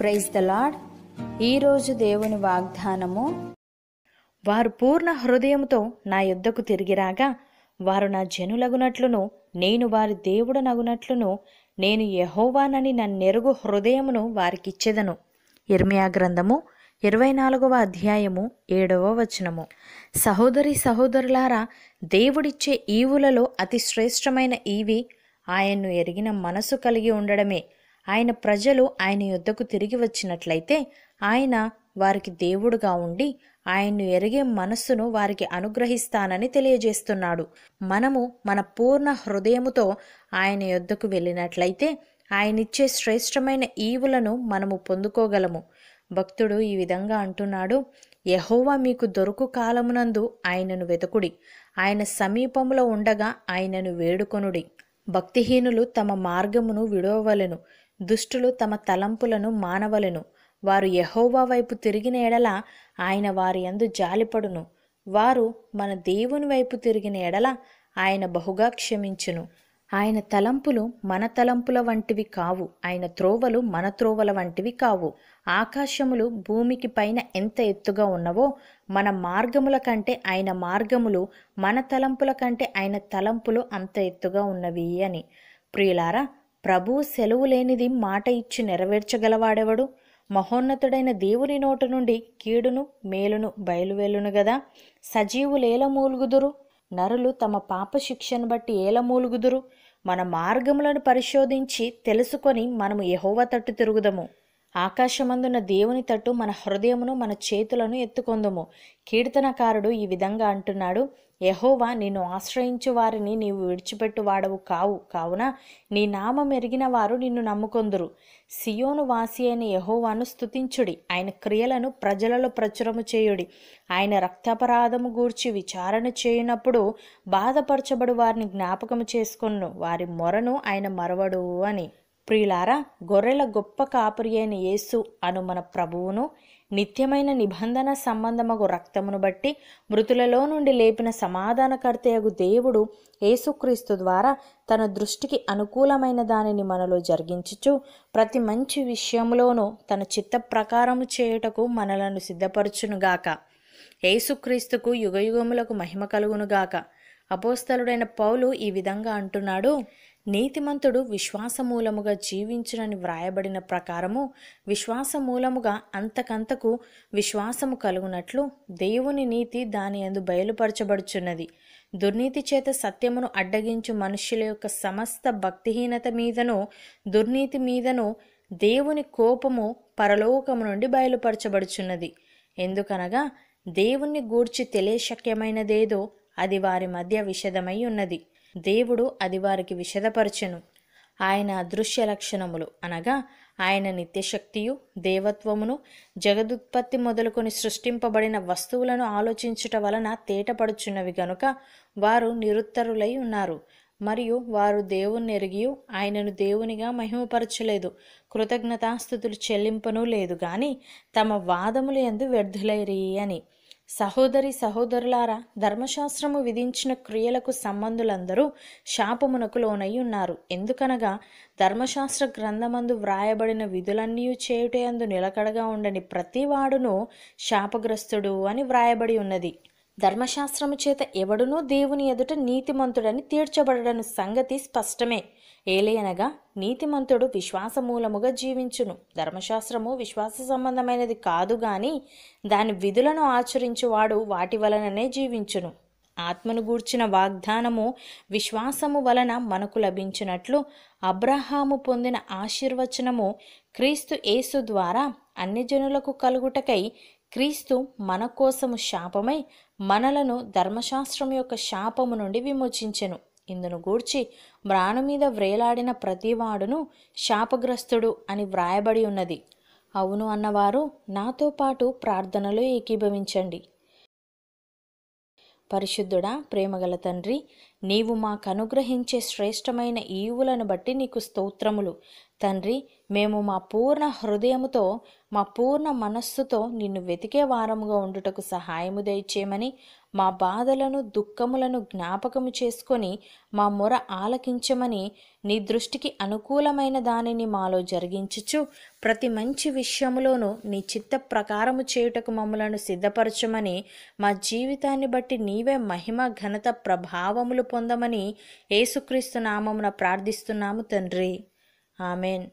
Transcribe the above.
praise the lord ఈరోజు దేవుని వాగ్దానము వారు పూర్ణ హృదయంతో నా యుద్ధకు తిరిగి రాగా వారు నా జనులగునట్లును నేను వారి దేవుడనగునట్లును నేను యహోవానని నన్నెరుగు హృదయమును వారికిచ్చెదను ఇర్మియా గ్రంథము ఇరవై నాలుగవ అధ్యాయము ఏడవ వచనము సహోదరి సహోదరులారా దేవుడిచ్చే ఈవులలో అతి శ్రేష్టమైన ఈవి ఆయన్ను ఎరిగిన మనసు కలిగి ఉండడమే ఆయన ప్రజలు ఆయన యుద్ధకు తిరిగి వచ్చినట్లయితే ఆయన వారికి దేవుడుగా ఉండి ఆయన్ను ఎరిగే మనస్సును వారికి అనుగ్రహిస్తానని తెలియజేస్తున్నాడు మనము మన పూర్ణ హృదయముతో ఆయన యుద్ధకు వెళ్ళినట్లయితే ఆయనిచ్చే శ్రేష్టమైన ఈవులను మనము పొందుకోగలము భక్తుడు ఈ విధంగా అంటున్నాడు యహోవా మీకు దొరుకు కాలమునందు ఆయనను వెతుకుడి ఆయన సమీపంలో ఉండగా ఆయనను వేడుకొనుడి భక్తిహీనులు తమ మార్గమును విడవవలెను దుష్టులు తమ తలంపులను మానవలెను వారు యహోవా వైపు తిరిగిన ఎడల ఆయన వారి యందు జాలిపడును వారు మన దేవుని వైపు తిరిగిన ఎడల ఆయన బహుగా క్షమించును ఆయన తలంపులు మన తలంపుల వంటివి కావు ఆయన త్రోవలు మన త్రోవల వంటివి కావు ఆకాశములు భూమికి పైన ఎంత ఎత్తుగా ఉన్నవో మన మార్గముల కంటే ఆయన మార్గములు మన తలంపుల కంటే ఆయన తలంపులు అంత ఎత్తుగా ఉన్నవి అని ప్రియులారా ప్రభువు సెలవు లేనిది మాట ఇచ్చి నెరవేర్చగలవాడెవడు మహోన్నతుడైన దేవుని నోట నుండి కీడును మేలును బయలువెళ్ళును గదా సజీవులేల మూలుగుదురు నరులు తమ పాప శిక్షను బట్టి ఏల మూలుగుదురు మన మార్గములను పరిశోధించి తెలుసుకొని మనము యహోవ తట్టు తిరుగుదము ఆకాశమందున దేవుని తట్టు మన హృదయమును మన చేతులను ఎత్తుకొందుము కీర్తనకారుడు ఈ విధంగా అంటున్నాడు యహోవా నిన్ను ఆశ్రయించు వారిని నీవు విడిచిపెట్టు వాడవు కావు కావున నీ నామం ఎరిగిన వారు నిన్ను నమ్ముకొందురు సియోను వాసి అయిన యహోవాను స్థుతించుడి ఆయన క్రియలను ప్రజలలో ప్రచురము చేయుడి ఆయన రక్తాపరాధము గూర్చి విచారణ చేయనప్పుడు బాధపరచబడు వారిని జ్ఞాపకము చేసుకొను వారి మొరను ఆయన మరవడు అని ప్రియులారా గొర్రెల గొప్ప కాపురి అయిన యేసు అను మన ప్రభువును నిత్యమైన నిబంధన సంబంధమగు రక్తమును బట్టి మృతులలో నుండి లేపిన సమాధానకర్తయగు దేవుడు యేసుక్రీస్తు ద్వారా తన దృష్టికి అనుకూలమైన దానిని మనలో జరిగించుచు ప్రతి మంచి విషయంలోనూ తన చిత్త ప్రకారము చేయుటకు మనలను సిద్ధపరచునుగాక యేసుక్రీస్తుకు యుగయుగములకు మహిమ కలుగునుగాక అపోస్తలుడైన పౌలు ఈ విధంగా అంటున్నాడు నీతిమంతుడు విశ్వాసమూలముగా జీవించునని వ్రాయబడిన ప్రకారము విశ్వాసమూలముగా అంతకంతకు విశ్వాసము కలుగునట్లు దేవుని నీతి దాని అందు బయలుపరచబడుచున్నది దుర్నీతి చేత సత్యమును అడ్డగించు మనుష్యుల యొక్క సమస్త భక్తిహీనత మీదను దుర్నీతి మీదను దేవుని కోపము పరలోకము నుండి బయలుపరచబడుచున్నది ఎందుకనగా దేవుణ్ణి గూర్చి తెలియశక్యమైనదేదో అది వారి మధ్య విషదమై ఉన్నది దేవుడు అది వారికి విషదపరచెను ఆయన అదృశ్య లక్షణములు అనగా ఆయన నిత్యశక్తియు దేవత్వమును జగదుత్పత్తి మొదలుకొని సృష్టింపబడిన వస్తువులను ఆలోచించుట వలన తేటపడుచున్నవి గనుక వారు నిరుత్తరులై ఉన్నారు మరియు వారు దేవుణ్ణి ఎరిగి ఆయనను దేవునిగా మహిమపరచలేదు కృతజ్ఞతాస్థుతులు చెల్లింపనూ లేదు గాని తమ వాదములు ఎందు వ్యర్థులైరి అని సహోదరి సహోదరులారా ధర్మశాస్త్రము విధించిన క్రియలకు సంబంధులందరూ శాపమునకు లోనై ఉన్నారు ఎందుకనగా ధర్మశాస్త్ర గ్రంథమందు వ్రాయబడిన విధులన్నీ చేయుటే అందు నిలకడగా ఉండని ప్రతివాడును శాపగ్రస్తుడు అని వ్రాయబడి ఉన్నది ధర్మశాస్త్రము చేత ఎవడునూ దేవుని ఎదుట నీతిమంతుడని తీర్చబడడను సంగతి స్పష్టమే ఏలయనగా నీతిమంతుడు విశ్వాసమూలముగా జీవించును ధర్మశాస్త్రము విశ్వాస సంబంధమైనది కాదు గాని దాని విధులను ఆచరించువాడు వాటి వలననే జీవించును ఆత్మను గూర్చిన వాగ్దానము విశ్వాసము వలన మనకు లభించినట్లు అబ్రహాము పొందిన ఆశీర్వచనము క్రీస్తు యేసు ద్వారా అన్ని జనులకు కలుగుటకై క్రీస్తు మన కోసము శాపమై మనలను ధర్మశాస్త్రం యొక్క శాపము నుండి విమోచించెను ఇందును గూర్చి మ్రాణు మీద వ్రేలాడిన ప్రతివాడును శాపగ్రస్తుడు అని వ్రాయబడి ఉన్నది అవును అన్నవారు నాతో పాటు ప్రార్థనలు ఏకీభవించండి పరిశుద్ధుడా ప్రేమగల తండ్రి నీవు మాకనుగ్రహించే శ్రేష్టమైన ఈవులను బట్టి నీకు స్తోత్రములు తండ్రి మేము మా పూర్ణ హృదయముతో మా పూర్ణ మనస్సుతో నిన్ను వెతికే వారముగా ఉండుటకు సహాయము దయచేయమని మా బాధలను దుఃఖములను జ్ఞాపకము చేసుకొని మా మొర ఆలకించమని నీ దృష్టికి అనుకూలమైన దానిని మాలో జరిగించుచు ప్రతి మంచి విషయములోనూ నీ చిత్త ప్రకారము చేయుటకు మమ్మలను సిద్ధపరచమని మా జీవితాన్ని బట్టి నీవే మహిమ ఘనత ప్రభావములు పొందమని యేసుక్రీస్తు నామమున ప్రార్థిస్తున్నాము తండ్రి ఆమెన్